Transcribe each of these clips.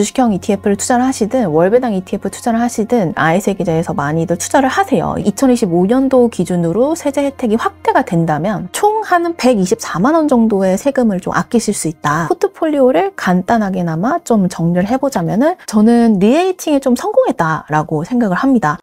주식형 ETF를 투자를 하시든 월배당 ETF 투자를 하시든 아이세 계좌에서 많이들 투자를 하세요. 2025년도 기준으로 세제 혜택이 확대가 된다면 총 한 124만 원 정도의 세금을 좀 아끼실 수 있다. 포트폴리오를 간단하게나마 좀 정리를 해보자면은 저는 리에이팅에 좀 성공했다라고 생각을 합니다.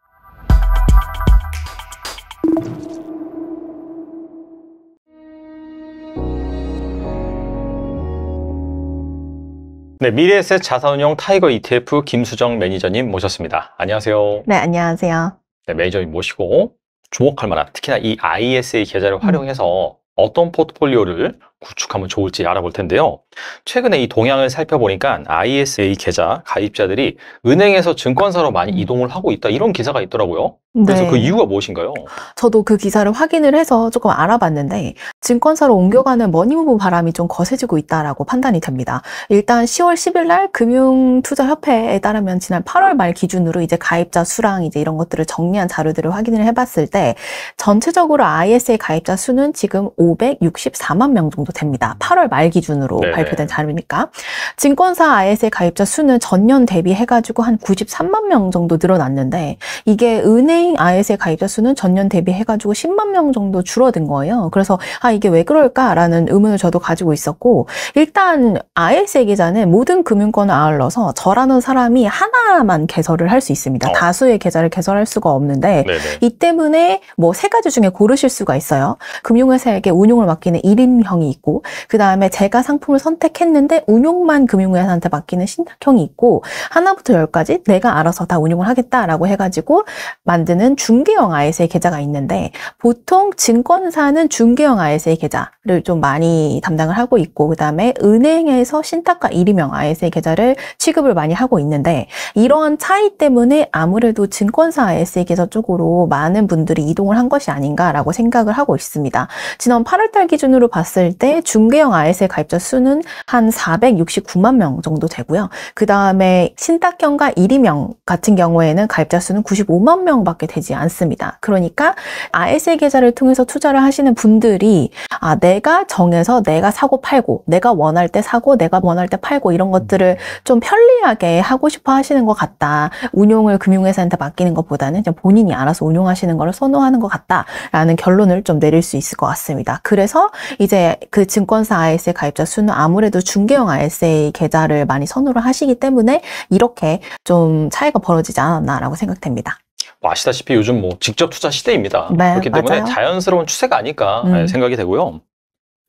네, 미래에셋 자산운용 타이거 ETF 김수정 매니저님 모셨습니다. 안녕하세요. 네, 안녕하세요. 네, 매니저님 모시고 주목할 만한 특히나 이 ISA 계좌를 활용해서 어떤 포트폴리오를 구축하면 좋을지 알아볼 텐데요. 최근에 이 동향을 살펴보니까 ISA 계좌 가입자들이 은행에서 증권사로 많이 음. 이동을 하고 있다 이런 기사가 있더라고요. 그래서 그 네. 그 이유가 무엇인가요? 저도 그 기사를 확인을 해서 조금 알아봤는데 증권사로 옮겨가는 머니무브 바람이 좀 거세지고 있다라고 판단이 됩니다. 일단 10월 10일 날 금융투자협회에 따르면 지난 8월 말 기준으로 이제 가입자 수랑 이제 이런 것들을 정리한 자료들을 확인을 해봤을 때 전체적으로 ISA 가입자 수는 지금 564만 명 정도 정도 됩니다. 8월 말 기준으로 네네. 발표된 자료니까. 증권사 IS의 가입자 수는 전년 대비해가지고 한 93만 명 정도 늘어났는데 이게 은행 IS의 가입자 수는 전년 대비해가지고 10만 명 정도 줄어든 거예요. 그래서 아 이게 왜 그럴까라는 의문을 저도 가지고 있었고 일단 IS 계좌는 모든 금융권을 아울러서 저라는 사람이 하나만 개설을 할 수 있습니다. 어. 다수의 계좌를 개설할 수가 없는데 네네. 이 때문에 뭐 세 가지 중에 고르실 수가 있어요. 금융회사에게 운용을 맡기는 1인형이 있고 그 다음에 제가 상품을 선택했는데 운용만 금융회사한테 맡기는 신탁형이 있고 하나부터 열까지 내가 알아서 다 운용을 하겠다라고 해가지고 만드는 중개형 ISA 계좌가 있는데 보통 증권사는 중개형 ISA 계좌를 좀 많이 담당을 하고 있고 그 다음에 은행에서 신탁과 일임형 ISA 계좌를 취급을 많이 하고 있는데 이러한 차이 때문에 아무래도 증권사 ISA 계좌 쪽으로 많은 분들이 이동을 한 것이 아닌가라고 생각을 하고 있습니다. 지난 8월달 기준으로 봤을 때가 중개형 IS의 가입자 수는 한 469만 명 정도 되고요. 그 다음에 신탁형과 1위명 같은 경우에는 가입자 수는 95만 명밖에 되지 않습니다. 그러니까 ISA 계좌를 통해서 투자를 하시는 분들이 아 내가 정해서 내가 사고 팔고 내가 원할 때 사고 내가 원할 때 팔고 이런 것들을 좀 편리하게 하고 싶어 하시는 것 같다. 운용을 금융회사한테 맡기는 것보다는 본인이 알아서 운용하시는 것을 선호하는 것 같다라는 결론을 좀 내릴 수 있을 것 같습니다. 그래서 이제 그그 증권사 ISA 가입자 수는 아무래도 중개형 ISA 계좌를 많이 선호를 하시기 때문에 이렇게 좀 차이가 벌어지지 않았나라고 생각됩니다. 뭐 아시다시피 요즘 뭐 직접 투자 시대입니다. 네, 그렇기 때문에 맞아요. 자연스러운 추세가 아닐까 예, 음. 생각이 되고요.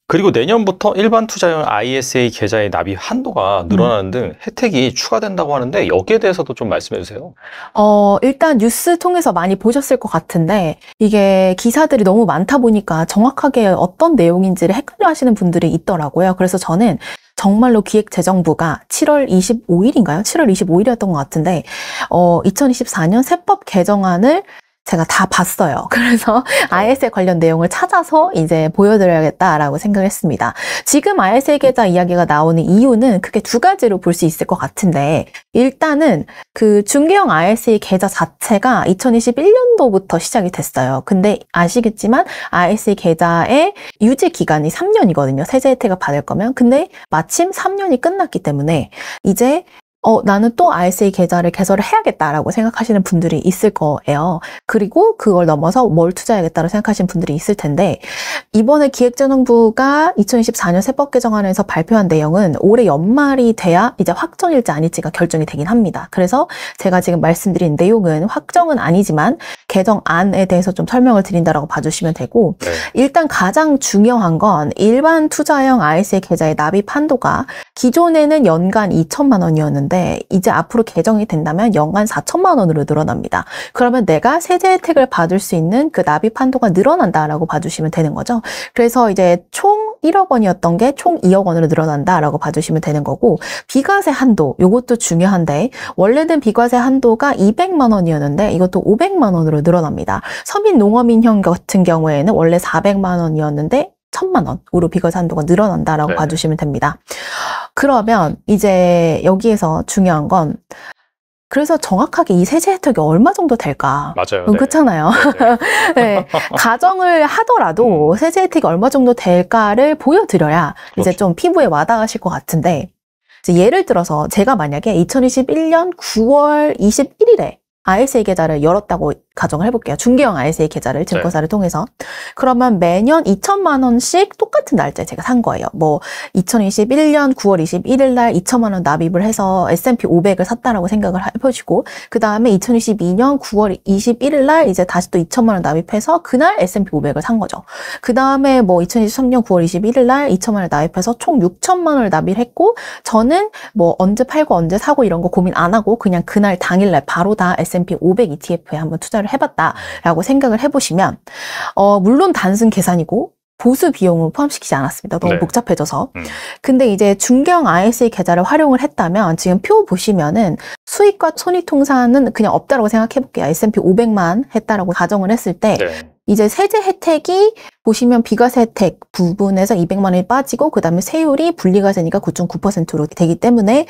그리고 내년부터 일반 투자용 ISA 계좌의 납입 한도가 음. 늘어나는 등 혜택이 추가된다고 하는데 여기에 대해서도 좀 말씀해 주세요. 어, 일단 뉴스 통해서 많이 보셨을 것 같은데 이게 기사들이 너무 많다 보니까 정확하게 어떤 내용인지를 헷갈려 하시는 분들이 있더라고요. 그래서 저는 정말로 기획재정부가 7월 25일인가요? 7월 25일이었던 것 같은데 어, 2024년 세법 개정안을 제가 다 봤어요. 네. 그래서 IS에 네. 관련 내용을 찾아서 이제 보여드려야겠다라고 생각했습니다. 지금 IS에 대한 이야기가 나오는 이유는 크게 두 가지로 볼 수 있을 것 같은데 일단은 그 중개형 ISA 계좌 자체가 2021년도부터 시작이 됐어요. 근데 아시겠지만 ISA 계좌의 유지 기간이 3년이거든요. 세제 혜택을 받을 거면 근데 마침 3년이 끝났기 때문에 이제 어, 나는 또 ISA 계좌를 개설을 해야겠다라고 생각하시는 분들이 있을 거예요. 그리고 그걸 넘어서 뭘 투자해야겠다고 생각하시는 분들이 있을 텐데 이번에 기획재정부가 2024년 세법 개정안에서 발표한 내용은 올해 연말이 돼야 이제 확정일지 아닐지가 결정이 되긴 합니다. 그래서 제가 지금 말씀드린 내용은 확정은 아니지만 개정안에 대해서 좀 설명을 드린다라고 봐주시면 되고 네. 일단 가장 중요한 건 일반 투자형 ISA 계좌의 납입 한도가 기존에는 연간 2천만 원이었는데 있데 이제 앞으로 개정이 된다면 연간 4천만 원으로 늘어납니다. 그러면 내가 세제 혜택을 받을 수 있는 그 납입 한도가 늘어난다라고 봐주시면 되는 거죠. 그래서 이제 총 1억 원이었던 게 총 2억 원으로 늘어난다라고 봐주시면 되는 거고 비과세 한도 이것도 중요한데 원래는 비과세 한도가 200만 원이었는데 이것도 500만 원으로 늘어납니다. 서민 농업인형 같은 경우에는 원래 400만 원이었는데 천만 원으로 비과세 한도가 늘어난다라고 네. 봐주시면 됩니다. 그러면 이제 여기에서 중요한 건 그래서 정확하게 이 세제 혜택이 얼마 정도 될까? 맞아요. 네. 그렇잖아요. 네, 네. 네. 가정을 하더라도 음. 세제 혜택이 얼마 정도 될까를 보여드려야 그렇죠. 이제 좀 피부에 와닿으실 것 같은데 이제 예를 들어서 제가 만약에 2021년 9월 21일에 ISA 계좌를 열었다고 가정을 해볼게요. 중개형 ISA 계좌를 증권사를 네. 통해서. 그러면 매년 2천만 원씩 똑같은 날짜에 제가 산 거예요. 뭐 2021년 9월 21일 날 2천만 원 납입을 해서 S&P 500을 샀다라고 생각을 해보시고 그 다음에 2022년 9월 21일 날 이제 다시 또 2천만 원 납입해서 그날 S&P 500을 산 거죠. 그 다음에 뭐 2023년 9월 21일 날 2천만 원 납입해서 총 6천만 원을 납입했고 저는 뭐 언제 팔고 언제 사고 이런 거 고민 안 하고 그냥 그날 당일날 바로 다 S&P 500 ETF에 한번 투자를 계산을 해봤다라고 생각을 해보시면 어, 물론 단순 계산이고 보수 비용을 포함시키지 않았습니다. 너무 네. 복잡해져서. 음. 근데 이제 중경 ISA 계좌를 활용을 했다면 지금 표 보시면은 수익과 손익 통산은 그냥 없다라고 생각해 볼게요. S&P 500만 했다라고 가정을 했을 때 네. 이제 세제 혜택이 보시면 비과세 혜택 부분에서 200만 원이 빠지고 그다음에 세율이 분리과세니까 9.9%로 되기 때문에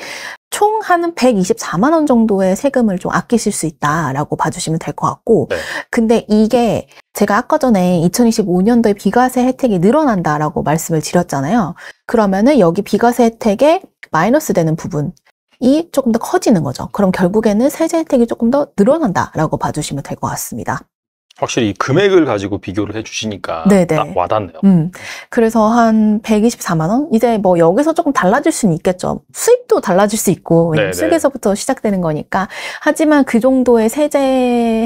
총 한 124만 원 정도의 세금을 좀 아끼실 수 있다라고 봐주시면 될 것 같고 네. 근데 이게 제가 아까 전에 2025년도에 비과세 혜택이 늘어난다라고 말씀을 드렸잖아요. 그러면은 여기 비과세 혜택에 마이너스 되는 부분 이 조금 더 커지는 거죠. 그럼 결국에는 세제 혜택이 조금 더 늘어난다라고 봐주시면 될 것 같습니다. 확실히 금액을 가지고 비교를 해주시니까 딱 와닿네요. 음. 그래서 한 124만 원? 이제 뭐 여기서 조금 달라질 수는 있겠죠. 수입도 달라질 수 있고 수익에서부터 시작되는 거니까. 하지만 그 정도의 세제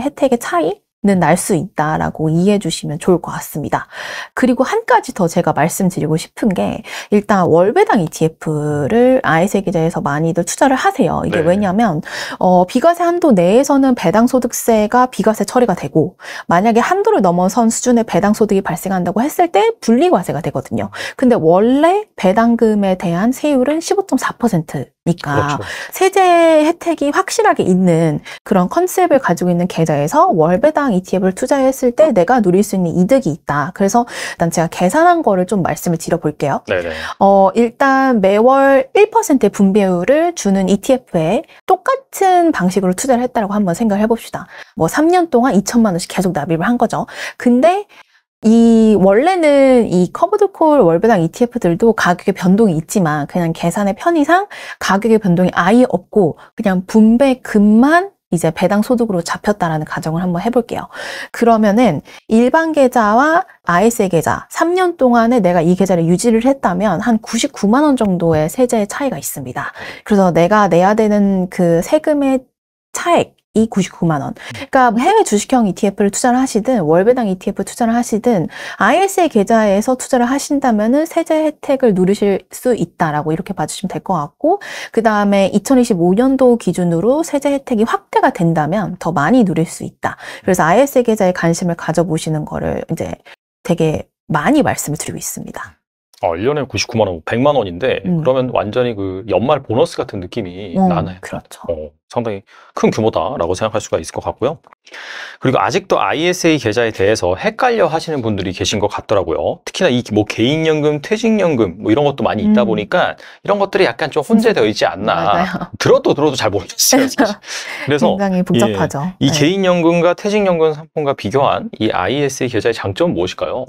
혜택의 차이? 는날수 있다라고 이해해 주시면 좋을 것 같습니다. 그리고 한 가지 더 제가 말씀드리고 싶은 게 일단 월배당 ETF를 아이세 계좌에서 많이들 투자를 하세요. 이게 네. 왜냐하면 어, 비과세 한도 내에서는 배당 소득세가 비과세 처리가 되고 만약에 한도를 넘어선 수준의 배당 소득이 발생한다고 했을 때 분리과세가 되거든요. 근데 원래 배당금에 대한 세율은 않습니까? 그러니까 그렇죠. 세제 혜택이 확실하게 있는 그런 컨셉을 가지고 있는 계좌에서 월배당 ETF를 투자했을 때 내가 누릴 수 있는 이득이 있다. 그래서 일단 제가 계산한 거를 좀 말씀을 드려볼게요. 네네. 어, 일단 매월 1%의 분배율을 주는 ETF에 똑같은 방식으로 투자를 했다고 한번 생각을 해봅시다. 뭐 3년 동안 2천만 원씩 계속 납입을 한 거죠. 근데 이 원래는 이커브드콜 월배당 ETF들도 가격의 변동이 있지만 그냥 계산의 편의상 가격의 변동이 아예 없고 그냥 분배금만 이제 배당 소득으로 잡혔다라는 가정을 한번 해볼게요. 그러면은 일반 계좌와 ISA 계좌 3년 동안에 내가 이 계좌를 유지를 했다면 한 99만 원 정도의 세제 의 차이가 있습니다. 그래서 내가 내야 되는 그 세금의 차액 이 99만 원. 그러니까 해외 주식형 ETF를 투자를 하시든 월배당 ETF 투자를 하시든 ISA 계좌에서 투자를 하신다면은 세제 혜택을 누리실 수 있다라고 이렇게 봐주시면 될 것 같고 그 다음에 2025년도 기준으로 세제 혜택이 확대가 된다면 더 많이 누릴 수 있다. 그래서 ISA 계좌에 관심을 가져보시는 거를 이제 되게 많이 말씀을 드리고 있습니다. 아, 1년에 99만 원, 100만 원인데 음. 그러면 완전히 그 연말 보너스 같은 느낌이 음, 나네요 그렇죠. 어. 상당히 큰 규모다라고 생각할 수가 있을 것 같고요. 그리고 아직도 ISA 계좌에 대해서 헷갈려 하시는 분들이 계신 것 같더라고요. 특히나 이 뭐 개인연금, 퇴직연금 뭐 이런 것도 많이 있다 음. 보니까 이런 것들이 약간 좀 혼재되어 있지 않나. 맞아요. 들어도 들어도 잘 모르겠어요. 그래서 굉장히 복잡하죠. 예, 이 네. 개인연금과 퇴직연금 상품과 비교한 이 ISA 계좌의 장점은 무엇일까요?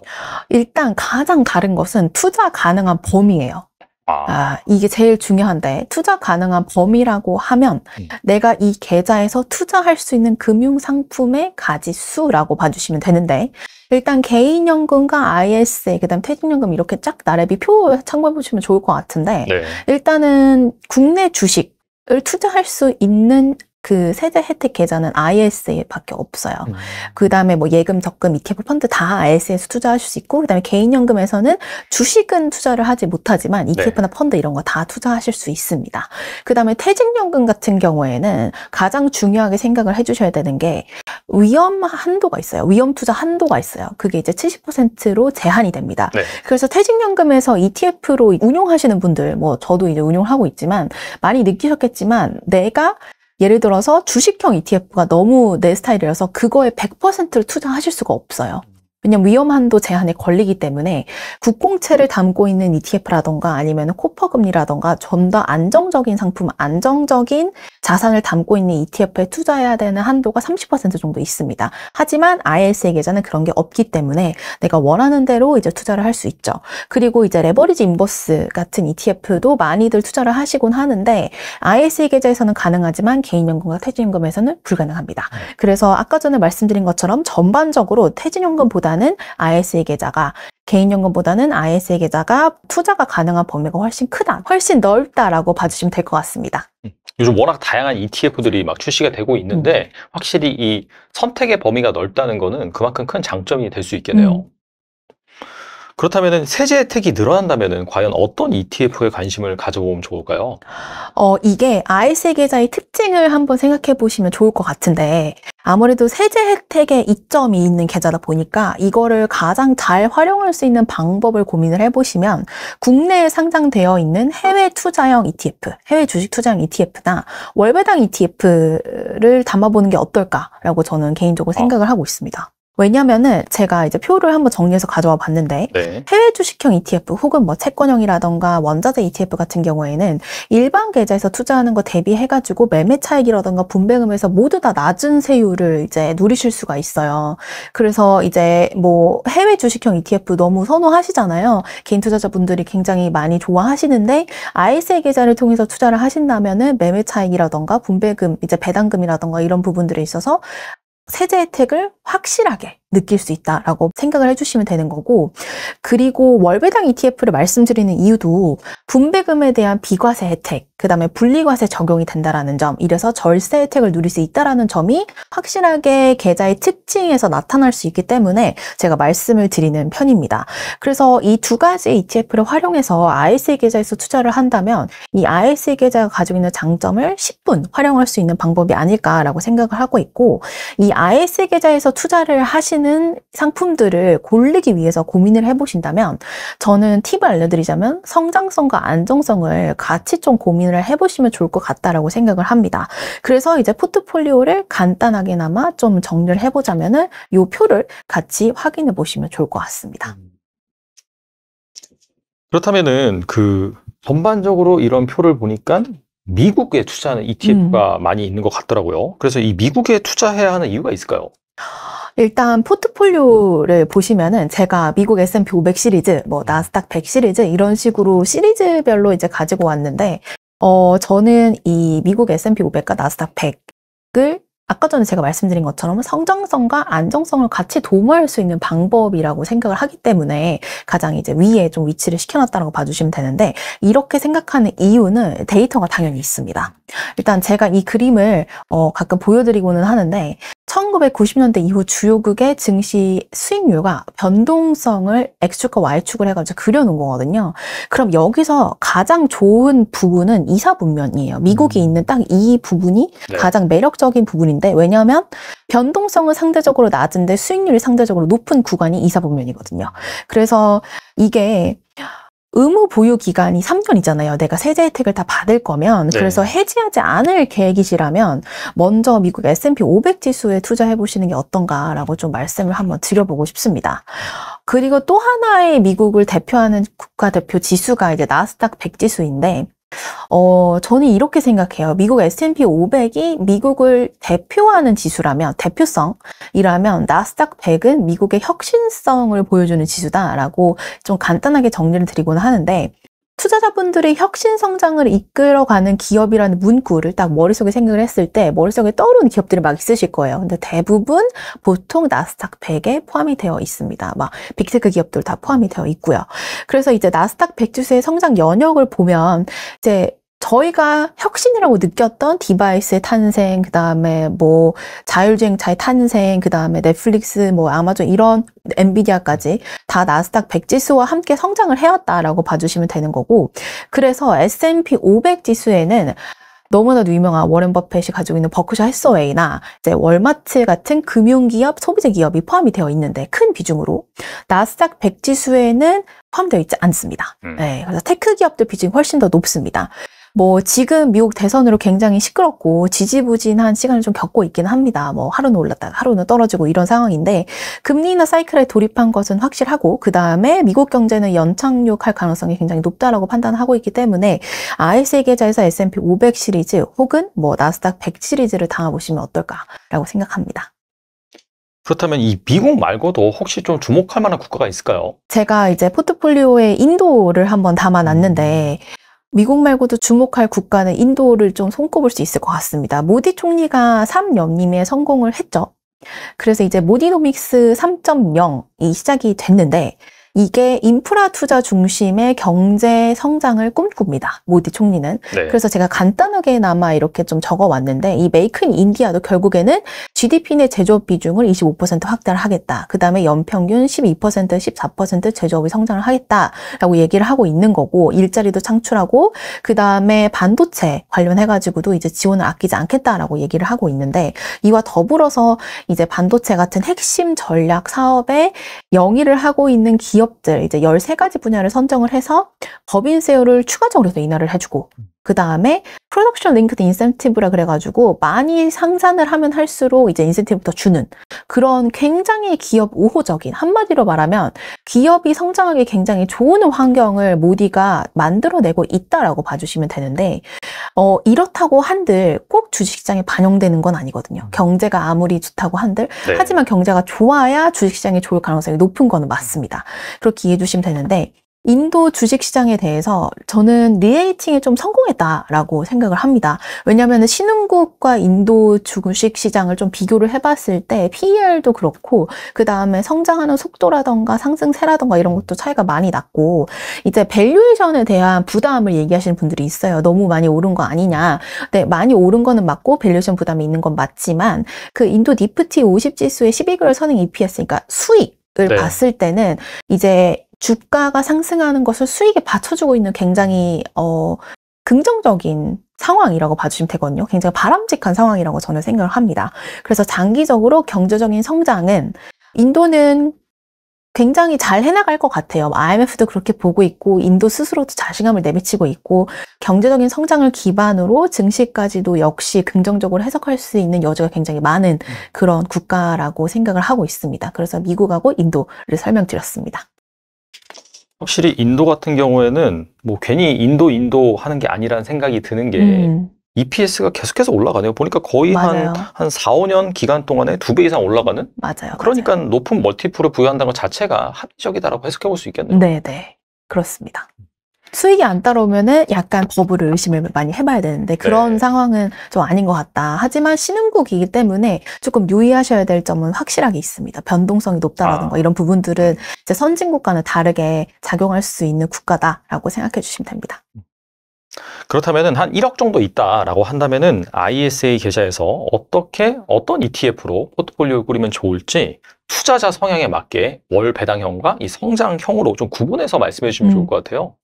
일단 가장 다른 것은 투자 가능한 범위예요. 아. 아. 이게 제일 중요한데 투자 가능한 범위라고 하면 네. 내가 이 계좌에서 투자할 수 있는 금융 상품의 가지수라고 봐주시면 되는데 일단 개인연금과 ISA, 그다음 퇴직연금 이렇게 쫙 나래비 표 참고해 보시면 좋을 것 같은데 네. 일단은 국내 주식을 투자할 수 있는 그 세제 혜택 계좌는 IS에밖에 없어요. 음. 그 다음에 뭐 예금, 적금, ETF, 펀드 다 IS에서 투자하실 수 있고 그 다음에 개인연금에서는 주식은 투자를 하지 못하지만 ETF나 네. 펀드 이런 거 다 투자하실 수 있습니다. 그 다음에 퇴직연금 같은 경우에는 가장 중요하게 생각을 해주셔야 되는 게 위험 한도가 있어요. 위험 투자 한도가 있어요. 그게 이제 70%로 제한이 됩니다. 네. 그래서 퇴직연금에서 ETF로 운용하시는 분들, 뭐 저도 이제 운용하고 있지만 많이 느끼셨겠지만 내가 예를 들어서 주식형 ETF가 너무 내 스타일이라서 그거에 100%를 투자하실 수가 없어요. 왜냐면 위험한도 제한에 걸리기 때문에 국공채를 담고 있는 ETF라던가 아니면 코퍼금리라던가 좀 더 안정적인 상품, 안정적인 자산을 담고 있는 ETF에 투자해야 되는 한도가 30% 정도 있습니다. 하지만 i s a 계좌는 그런 게 없기 때문에 내가 원하는 대로 이제 투자를 할 수 있죠. 그리고 이제 레버리지 인버스 같은 ETF도 많이들 투자를 하시곤 하는데 i s a 계좌에서는 가능하지만 개인연금과 퇴직연금에서는 불가능합니다. 네. 그래서 아까 전에 말씀드린 것처럼 전반적으로 퇴직연금보다 계좌보다는 ISA 계좌가 개인연금보다는 ISA 계좌가 투자가 가능한 범위가 훨씬 크다, 훨씬 넓다라고 봐주시면 될 것 같습니다. 음, 요즘 워낙 다양한 ETF들이 막 출시가 되고 있는데 음. 확실히 이 선택의 범위가 넓다는 거는 그만큼 큰 장점이 될 수 있겠네요. 음. 그렇다면 세제 혜택이 늘어난다면 과연 어떤 ETF에 관심을 가져보면 좋을까요? 어, 이게 IC 계좌의 특징을 한번 생각해 보시면 좋을 것 같은데 아무래도 세제 혜택에 이점이 있는 계좌다 보니까 이거를 가장 잘 활용할 수 있는 방법을 고민을 해보시면 국내에 상장되어 있는 해외 투자형 ETF, 해외 주식 투자형 ETF나 월배당 ETF를 담아보는 게 어떨까라고 저는 개인적으로 어. 생각을 어. 하고 있습니다. 왜냐면은 제가 이제 표를 한번 정리해서 가져와 봤는데 네. 해외 주식형 ETF 혹은 뭐 채권형이라던가 원자재 ETF 같은 경우에는 일반 계좌에서 투자하는 거 대비해 가지고 매매 차익이라던가 분배금에서 모두 다 낮은 세율을 이제 누리실 수가 있어요. 그래서 이제 뭐 해외 주식형 ETF 너무 선호하시잖아요. 개인 투자자분들이 굉장히 많이 좋아하시는데 ISA 계좌를 통해서 투자를 하신다면은 매매 차익이라던가 분배금 이제 배당금이라던가 이런 부분들에 있어서 세제 혜택을 확실하게 느낄 수 있다라고 생각을 해주시면 되는 거고 그리고 월배당 ETF를 말씀드리는 이유도 분배금에 대한 비과세 혜택 그 다음에 분리과세 적용이 된다라는 점 이래서 절세 혜택을 누릴 수 있다라는 점이 확실하게 계좌의 특징에서 나타날 수 있기 때문에 제가 말씀을 드리는 편입니다 그래서 이 두 가지 ETF를 활용해서 ISA 계좌에서 투자를 한다면 이 ISA 계좌가 가지고 있는 장점을 10분 활용할 수 있는 방법이 아닐까라고 생각을 하고 있고 이 ISA 계좌에서 투자를 하시는 쓰이는 상품들을 고르기 위해서 고민을 해보신다면 저는 팁을 알려드리자면 성장성과 안정성을 같이 좀 고민을 해보시면 좋을 것 같다라고 생각을 합니다. 그래서 이제 포트폴리오를 간단하게나마 좀 정리를 해보자면이 표를 같이 확인해 보시면 좋을 것 같습니다. 음. 그렇다면은 그 전반적으로 이런 표를 보니까 미국에 투자하는 ETF가 음. 많이 있는 것 같더라고요. 그래서 이 미국에 투자해야 하는 이유가 있을까요? 일단 포트폴리오를 보시면은 제가 미국 S&P 500 시리즈, 뭐 나스닥 100 시리즈 이런 식으로 시리즈별로 이제 가지고 왔는데 어 저는 이 미국 S&P 500과 나스닥 100을 아까 전에 제가 말씀드린 것처럼 성장성과 안정성을 같이 도모할 수 있는 방법이라고 생각을 하기 때문에 가장 이제 위에 좀 위치를 시켜놨다고 봐주시면 되는데 이렇게 생각하는 이유는 데이터가 당연히 있습니다. 일단 제가 이 그림을 어 가끔 보여드리고는 하는데 1990년대 이후 주요국의 증시 수익률과 변동성을 X축과 Y축을 해가지고 그려놓은 거거든요. 그럼 여기서 가장 좋은 부분은 이사 분면이에요. 미국이 음. 있는 딱 이 부분이 네. 가장 매력적인 부분인 부분인데 왜냐하면 변동성은 상대적으로 낮은데 수익률이 상대적으로 높은 구간이 이사법면이거든요 그래서 이게 의무 보유 기간이 3년이잖아요. 내가 세제 혜택을 다 받을 거면 네. 그래서 해지하지 않을 계획이시라면 먼저 미국 S&P 500 지수에 투자해 보시는 게 어떤가라고 좀 말씀을 한번 드려보고 싶습니다. 그리고 또 하나의 미국을 대표하는 국가 대표 지수가 이제 나스닥 100 지수인데 어, 저는 이렇게 생각해요. 미국 S&P 500이 미국을 대표하는 지수라면, 대표성이라면 나스닥 100은 미국의 혁신성을 보여주는 지수다라고 좀 간단하게 정리를 드리곤 하는데 투자자분들의 혁신 성장을 이끌어가는 기업이라는 문구를 딱 머릿속에 생각을 했을 때 머릿속에 떠오르는 기업들이 막 있으실 거예요. 근데 대부분 보통 나스닥 100에 포함이 되어 있습니다. 막 빅테크 기업들 다 포함이 되어 있고요. 그래서 이제 나스닥 100 주수의 성장 연역을 보면 이제 저희가 혁신이라고 느꼈던 디바이스의 탄생, 그 다음에 뭐 자율주행차의 탄생, 그 다음에 넷플릭스, 뭐 아마존 이런 엔비디아까지 다 나스닥 100 지수와 함께 성장을 해왔다라고 봐주시면 되는 거고 그래서 S&P 500 지수에는 너무나도 유명한 워렌 버핏이 가지고 있는 버크셔 해서웨이나 이제 월마트 같은 금융기업, 소비재 기업이 포함이 되어 있는데 큰 비중으로 나스닥 100 지수에는 포함되어 있지 않습니다. 음. 네, 그래서 테크 기업들 비중이 훨씬 더 높습니다. 뭐 지금 미국 대선으로 굉장히 시끄럽고 지지부진한 시간을 좀 겪고 있기는 합니다. 뭐 하루는 올랐다가 하루는 떨어지고 이런 상황인데 금리 나 사이클에 돌입한 것은 확실하고 그 다음에 미국 경제는 연착륙할 가능성이 굉장히 높다라고 판단하고 있기 때문에 ISA 계좌에서 S&P 500 시리즈 혹은 뭐 나스닥 100 시리즈를 담아보시면 어떨까라고 생각합니다. 그렇다면 이 미국 말고도 혹시 좀 주목할 만한 국가가 있을까요? 제가 이제 포트폴리오에 인도를 한번 담아놨는데 음. 미국 말고도 주목할 국가는 인도를 좀 손꼽을 수 있을 것 같습니다. 모디 총리가 3연임에 성공을 했죠. 그래서 이제 모디노믹스 3.0이 시작이 됐는데 이게 인프라 투자 중심의 경제 성장을 꿈꿉니다. 모디 총리는. 네. 그래서 제가 간단하게나마 이렇게 좀 적어 왔는데 이 메이크 인 인디아도 결국에는 GDP 내 제조업 비중을 25% 확대를 하겠다. 그다음에 연평균 12% 14% 제조업이 성장을 하겠다라고 얘기를 하고 있는 거고 일자리도 창출하고 그다음에 반도체 관련해 가지고도 이제 지원을 아끼지 않겠다라고 얘기를 하고 있는데 이와 더불어서 이제 반도체 같은 핵심 전략 사업에 영위를 하고 있는 기업 기업들 이제 열세가지 분야를 선정을 해서 법인세율을 추가적으로 인하를 해주고 음. 그 다음에 프로덕션 링크드 인센티브라 그래가지고 많이 상산을 하면 할수록 이제 인센티브부터 주는 그런 굉장히 기업 우호적인 한마디로 말하면 기업이 성장하기 굉장히 좋은 환경을 모디가 만들어내고 있다라고 봐주시면 되는데 어, 이렇다고 한들 꼭 주식시장에 반영되는 건 아니거든요. 음. 경제가 아무리 좋다고 한들 네. 하지만 경제가 좋아야 주식시장이 좋을 가능성이 높은 거는 맞습니다. 그렇게 이해해 주시면 되는데 인도 주식시장에 대해서 저는 리에이팅에 좀 성공했다라고 생각을 합니다. 왜냐하면 신흥국과 인도 주식시장을 좀 비교를 해봤을 때 PER도 그렇고 그 다음에 성장하는 속도라던가 상승세라던가 이런 것도 차이가 많이 났고 이제 밸류에이션에 대한 부담을 얘기하시는 분들이 있어요. 너무 많이 오른 거 아니냐. 네, 많이 오른 거는 맞고 밸류에이션 부담이 있는 건 맞지만 그 인도 니프티 50 지수의 12개월 선행 EPS 그러니까 수익 을 네. 봤을 때는 이제 주가가 상승하는 것을 수익에 받쳐주고 있는 굉장히 어, 긍정적인 상황이라고 봐주시면 되거든요. 굉장히 바람직한 상황이라고 저는 생각을 합니다. 그래서 장기적으로 경제적인 성장은 인도는 굉장히 잘 해나갈 것 같아요. IMF도 그렇게 보고 있고 인도 스스로도 자신감을 내비치고 있고 경제적인 성장을 기반으로 증시까지도 역시 긍정적으로 해석할 수 있는 여지가 굉장히 많은 음. 그런 국가라고 생각을 하고 있습니다. 그래서 미국하고 인도를 설명드렸습니다. 확실히 인도 같은 경우에는 뭐 괜히 인도 인도 하는 게아니라는 생각이 드는 게 음. EPS가 계속해서 올라가네요. 보니까 거의 한, 한 4, 5년 기간 동안에 두 배 이상 올라가는? 맞아요. 그러니까 맞아요. 높은 멀티플을 부여한다는 것 자체가 합리적이다라고 해석해 볼 수 있겠네요. 네, 네. 그렇습니다. 수익이 안 따라오면은 약간 거부를 의심을 많이 해봐야 되는데 네. 그런 네. 상황은 좀 아닌 것 같다. 하지만 신흥국이기 때문에 조금 유의하셔야 될 점은 확실하게 있습니다. 변동성이 높다라든가 아. 이런 부분들은 이제 선진국과는 다르게 작용할 수 있는 국가다라고 생각해 주시면 됩니다. 그렇다면한 1억 정도 있다라고 한다면 ISA 계좌에서 어떻게 어떤 ETF로 포트폴리오를 꾸리면 좋을지 투자자 성향에 맞게 월 배당형과 이 성장형으로 좀 구분해서 말씀해 주시면 음. 좋을 것 같아요.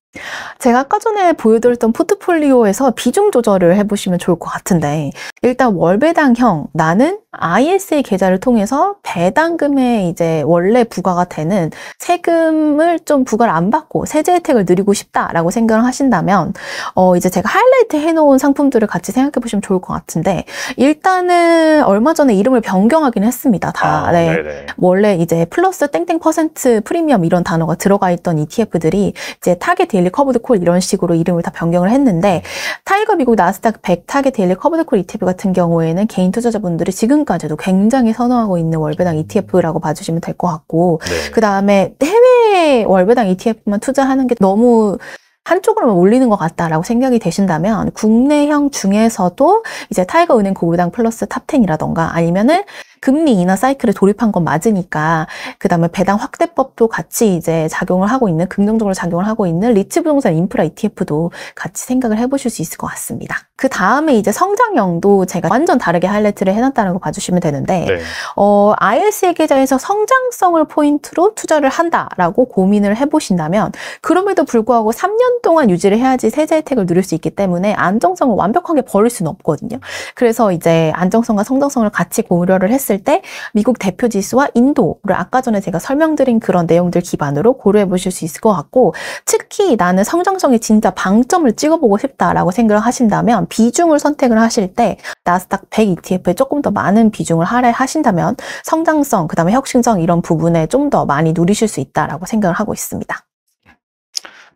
제가 아까 전에 보여드렸던 포트폴리오에서 비중 조절을 해보시면 좋을 것 같은데 일단 월배당형 나는 ISA 계좌를 통해서 배당금에 이제 원래 부과가 되는 세금을 좀 부과를 안 받고 세제 혜택을 누리고 싶다라고 생각을 하신다면 어 이제 제가 하이라이트 해놓은 상품들을 같이 생각해 보시면 좋을 것 같은데 일단은 얼마 전에 이름을 변경하긴 했습니다. 다 아, 네. 원래 이제 플러스 땡땡 퍼센트 프리미엄 이런 단어가 들어가 있던 ETF들이 이제 타겟 데일리 커브드 콜 이런 식으로 이름을 다 변경을 했는데 타이거 미국 나스닥 100 타겟 데일리 커브드 콜 ETF 같은 경우에는 개인 투자자분들이 지금까지도 굉장히 선호하고 있는 월배당 ETF라고 봐주시면 될 것 같고 네. 그다음에 해외 월배당 ETF만 투자하는 게 너무 한쪽으로만 올리는것 같다라고 생각이 되신다면 국내형 중에서도 이제 타이거 은행 고부당 플러스 탑텐이라던가 아니면은 금리 인하 사이클에 돌입한 건 맞으니까 그다음에 배당 확대법도 같이 이제 작용을 하고 있는 긍정적으로 작용을 하고 있는 리츠 부동산 인프라 ETF도 같이 생각을 해보실 수 있을 것 같습니다. 그 다음에 이제 성장형도 제가 완전 다르게 하이라이트를 해놨다는 거 봐주시면 되는데 네. 어, IS의 계좌에서 성장성을 포인트로 투자를 한다라고 고민을 해보신다면 그럼에도 불구하고 3년 동안 유지를 해야지 세제 혜택을 누릴 수 있기 때문에 안정성을 완벽하게 버릴 수는 없거든요. 그래서 이제 안정성과 성장성을 같이 고려를 했을 했을 때 미국 대표 지수와 인도를 아까 전에 제가 설명드린 그런 내용들 기반으로 고려해 보실 수 있을 것 같고 특히 나는 성장성에 진짜 방점을 찍어보고 싶다라고 생각을 하신다면 비중을 선택을 하실 때 나스닥 100 ETF에 조금 더 많은 비중을 할애하신다면 성장성, 그 다음에 혁신성 이런 부분에 좀 더 많이 누리실 수 있다라고 생각을 하고 있습니다.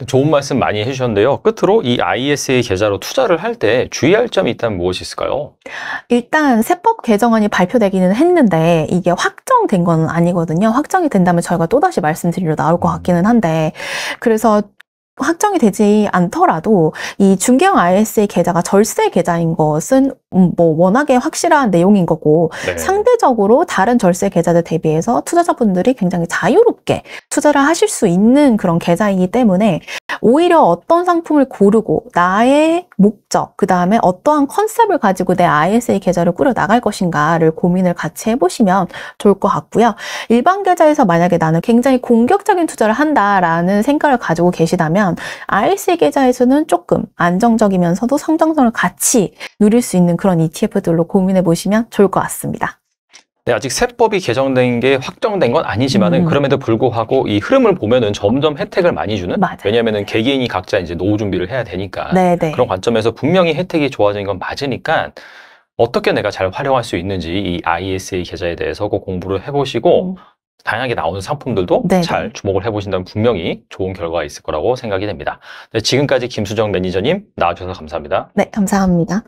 좋은 말씀 많이 해주셨는데요. 끝으로 이 ISA 계좌로 투자를 할 때 주의할 점이 있다면 무엇이 있을까요? 일단 세법 개정안이 발표되기는 했는데 이게 확정된 건 아니거든요. 확정이 된다면 저희가 또다시 말씀드리려 나올 것 같기는 한데 그래서 확정이 되지 않더라도 이 중개형 i s a 계좌가 절세 계좌인 것은 음, 뭐 워낙에 확실한 내용인 거고 네. 상대적으로 다른 절세 계좌들 대비해서 투자자분들이 굉장히 자유롭게 투자를 하실 수 있는 그런 계좌이기 때문에 오히려 어떤 상품을 고르고 나의 목적 그 다음에 어떠한 컨셉을 가지고 내 ISA 계좌를 꾸려 나갈 것인가를 고민을 같이 해보시면 좋을 것 같고요 일반 계좌에서 만약에 나는 굉장히 공격적인 투자를 한다라는 생각을 가지고 계시다면 있다면 IRC 계좌에서는 조금 안정적이면서도 성장성을 같이 누릴 수 있는 그런 ETF들로 고민해 보시면 좋을 것 같습니다. 네, 아직 세법이 개정된 게 확정된 건 아니지만은 음. 그럼에도 불구하고 이 흐름을 보면은 점점 혜택을 많이 주는 맞아요. 왜냐면 개개인이 각자 이제 노후 준비를 해야 되니까 네네. 네. 그런 관점에서 분명히 혜택이 좋아지건 맞으니까 어떻게 내가 잘 활용할 수 있는지 이 ISA 계좌에 대해서 꼭 공부를 해보시고 음. 다양하게 나오는 상품들도 네. 잘 주목을 해보신다면 분명히 좋은 결과가 있을 거라고 생각이 됩니다. 네, 지금까지 김수정 매니저님 나와주셔서 감사합니다. 네, 감사합니다.